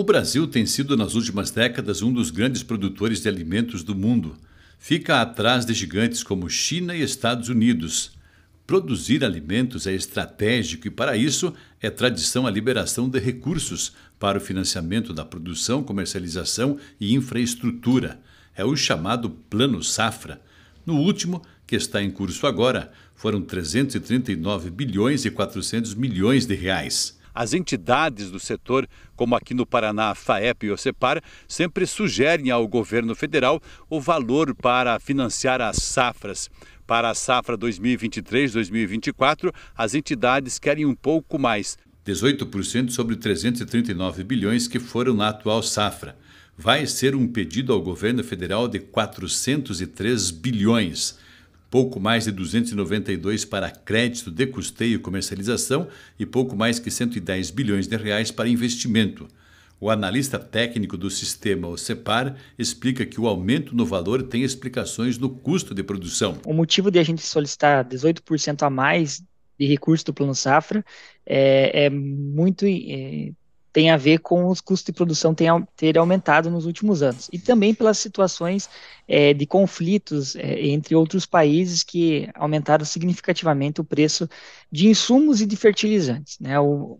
O Brasil tem sido nas últimas décadas um dos grandes produtores de alimentos do mundo. Fica atrás de gigantes como China e Estados Unidos. Produzir alimentos é estratégico e, para isso, é tradição a liberação de recursos para o financiamento da produção, comercialização e infraestrutura. É o chamado Plano Safra. No último, que está em curso agora, foram 339 bilhões e 400 milhões de reais. As entidades do setor, como aqui no Paraná, a FAEP e o CEPAR, sempre sugerem ao governo federal o valor para financiar as safras. Para a safra 2023-2024, as entidades querem um pouco mais. 18% sobre 339 bilhões que foram na atual safra. Vai ser um pedido ao governo federal de 403 bilhões pouco mais de 292 para crédito de custeio e comercialização e pouco mais que 110 bilhões de reais para investimento. O analista técnico do sistema, o CEPAR, explica que o aumento no valor tem explicações no custo de produção. O motivo de a gente solicitar 18% a mais de recurso do Plano Safra é, é muito é, tem a ver com os custos de produção ter aumentado nos últimos anos. E também pelas situações é, de conflitos é, entre outros países que aumentaram significativamente o preço de insumos e de fertilizantes, né? O,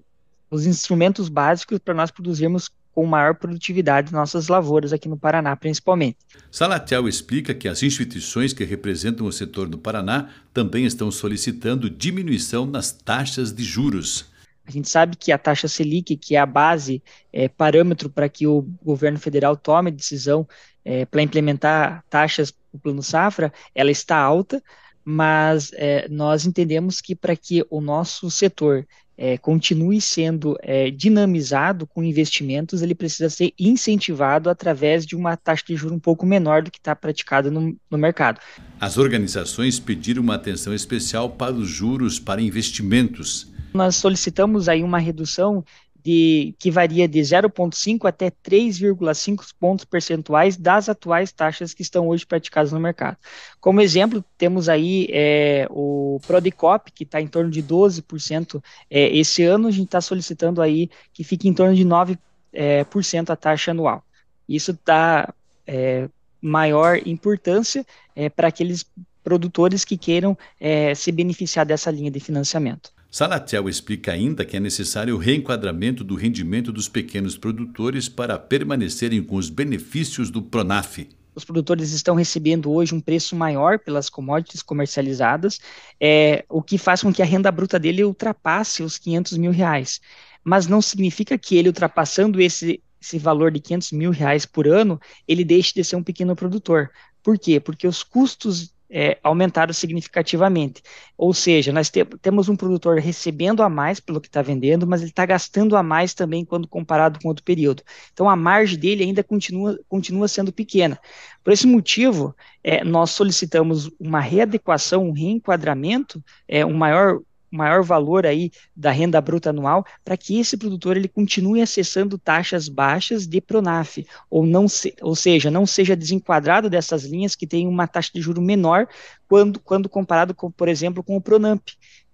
os instrumentos básicos para nós produzirmos com maior produtividade nossas lavouras aqui no Paraná, principalmente. Salatiel explica que as instituições que representam o setor do Paraná também estão solicitando diminuição nas taxas de juros. A gente sabe que a taxa Selic, que é a base, é, parâmetro para que o governo federal tome decisão é, para implementar taxas no plano safra, ela está alta, mas é, nós entendemos que para que o nosso setor é, continue sendo é, dinamizado com investimentos, ele precisa ser incentivado através de uma taxa de juros um pouco menor do que está praticada no, no mercado. As organizações pediram uma atenção especial para os juros para investimentos nós solicitamos aí uma redução de, que varia de 0,5 até 3,5 pontos percentuais das atuais taxas que estão hoje praticadas no mercado. Como exemplo, temos aí é, o Prodicop, que está em torno de 12% é, esse ano, a gente está solicitando aí que fique em torno de 9% é, por cento é, a taxa anual. Isso dá é, maior importância é, para aqueles produtores que queiram é, se beneficiar dessa linha de financiamento. Salatel explica ainda que é necessário o reenquadramento do rendimento dos pequenos produtores para permanecerem com os benefícios do PRONAF. Os produtores estão recebendo hoje um preço maior pelas commodities comercializadas, é, o que faz com que a renda bruta dele ultrapasse os 500 mil reais. Mas não significa que ele, ultrapassando esse, esse valor de 500 mil reais por ano, ele deixe de ser um pequeno produtor. Por quê? Porque os custos é, aumentaram significativamente. Ou seja, nós te temos um produtor recebendo a mais pelo que está vendendo, mas ele está gastando a mais também quando comparado com outro período. Então a margem dele ainda continua, continua sendo pequena. Por esse motivo, é, nós solicitamos uma readequação, um reenquadramento, é, um maior maior valor aí da renda bruta anual para que esse produtor ele continue acessando taxas baixas de Pronaf, ou, não se, ou seja, não seja desenquadrado dessas linhas que tem uma taxa de juro menor quando, quando comparado, com, por exemplo, com o Pronamp,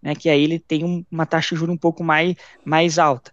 né, que aí ele tem um, uma taxa de juro um pouco mais, mais alta.